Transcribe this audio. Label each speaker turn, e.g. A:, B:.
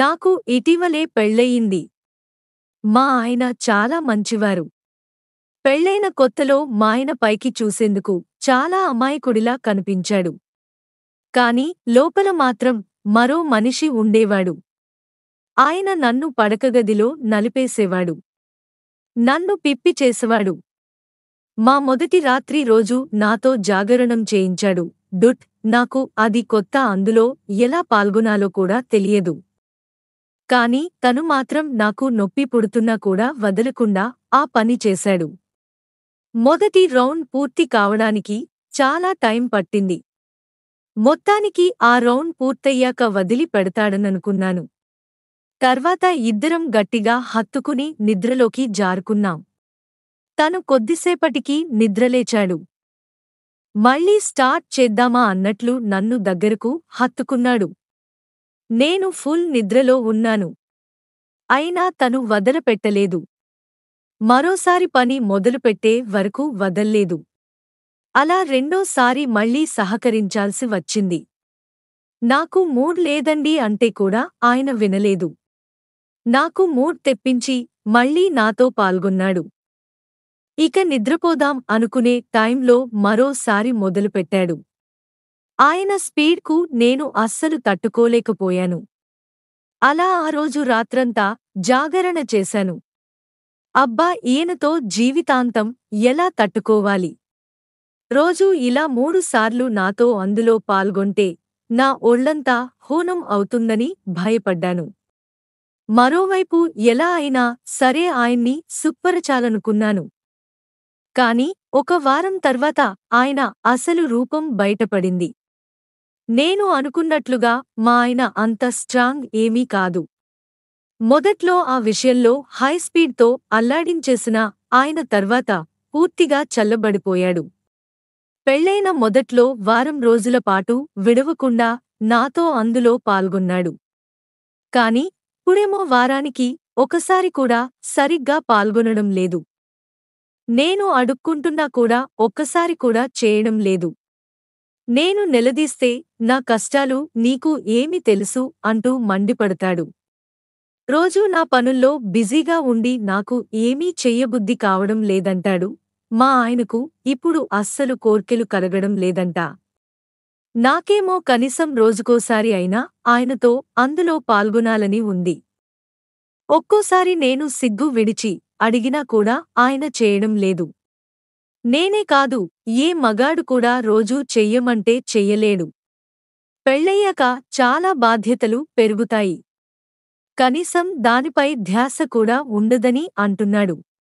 A: నాకు ఇటీవలే పెళ్లయింది మా ఆయన చాలా మంచివారు పెళ్లైన కొత్తలో మాయన పైకి చూసేందుకు చాలా అమాయకుడిలా కనిపించాడు కాని లోపల మాత్రం మరో మనిషి ఉండేవాడు ఆయన నన్ను పడకగదిలో నలిపేసేవాడు నన్ను పిప్పి చేసేవాడు మా మొదటి రాత్రి రోజు నాతో జాగరణం చేయించాడు డుట్ నాకు అది కొత్త అందులో ఎలా పాల్గొనాలో కూడా తెలియదు కాని తను మాత్రం నాకు నొప్పి పుడుతున్నా కూడా వదలకుండా ఆ పని చేశాడు మొదటి రౌండ్ పూర్తి కావడానికి చాలా టైం పట్టింది మొత్తానికి ఆ రౌండ్ పూర్తయ్యాక వదిలి పెడతాడననుకున్నాను తర్వాత ఇద్దరం గట్టిగా హత్తుకుని నిద్రలోకి జారుకున్నాం తను కొద్దిసేపటికి నిద్రలేచాడు మళ్లీ స్టార్ట్ చేద్దామా అన్నట్లు నన్ను దగ్గరకు హత్తుకున్నాడు నేను ఫుల్ నిద్రలో ఉన్నాను అయినా తను వదలపెట్టలేదు మరోసారి పని మొదలుపెట్టే వరకు వదల్లేదు అలా రెండోసారి మళ్లీ సహకరించాల్సి వచ్చింది నాకు మూడ్ లేదండి అంటే కూడా ఆయన వినలేదు నాకు మూడ్ తెప్పించి మళ్లీ నాతో పాల్గొన్నాడు ఇక నిద్రపోదాం అనుకునే టైంలో మరోసారి మొదలుపెట్టాడు ఆయన స్పీడ్కు నేను అస్సలు తట్టుకోలేకపోయాను అలా ఆ రోజు రాత్రంతా జాగరణ చేశాను అబ్బా ఈయనతో జీవితాంతం ఎలా తట్టుకోవాలి రోజూ ఇలా మూడుసార్లు నాతో అందులో పాల్గొంటే నా ఒళ్లంతా హోనం అవుతుందని భయపడ్డాను మరోవైపు ఎలా అయినా సరే ఆయన్ని సుప్పరచాలనుకున్నాను కాని ఒక వారం తర్వాత ఆయన అసలు రూపం బయటపడింది నేను అనుకున్నట్లుగా మా ఆయన అంత స్ట్రాంగ్ ఏమీ కాదు మొదట్లో ఆ విషయంలో హై స్పీడ్తో అల్లాడించేసిన ఆయన తర్వాత పూర్తిగా చల్లబడిపోయాడు పెళ్లైన మొదట్లో వారం రోజుల పాటు విడవకుండా నాతో అందులో పాల్గొన్నాడు కాని ఇప్పుడేమో వారానికి ఒకసారి కూడా సరిగ్గా పాల్గొనడం లేదు నేను అడుక్కుంటున్నా కూడా ఒక్కసారి కూడా చేయడం లేదు నేను నిలదీస్తే నా కష్టాలు నీకు ఏమి తెలుసు అంటూ మండిపడతాడు రోజూ నా పనుల్లో బిజీగా ఉండి నాకు ఏమీ చెయ్యబుద్ధి కావడం లేదంటాడు మా ఆయనకు ఇప్పుడు అస్సలు కోర్కెలు కలగడం లేదంట నాకేమో కనీసం రోజుకోసారి అయినా ఆయనతో అందులో పాల్గొనాలని ఉంది ఒక్కోసారి నేను సిగ్గు విడిచి అడిగినా కూడా ఆయన చేయడం లేదు నేనే కాదు ఏ మగాడు కూడా రోజూ చెయ్యమంటే చెయ్యలేడు పెళ్ళయ్యాక చాలా బాధ్యతలు పెరుగుతాయి కనీసం దానిపై ధ్యాస కూడా ఉండదని అంటున్నాడు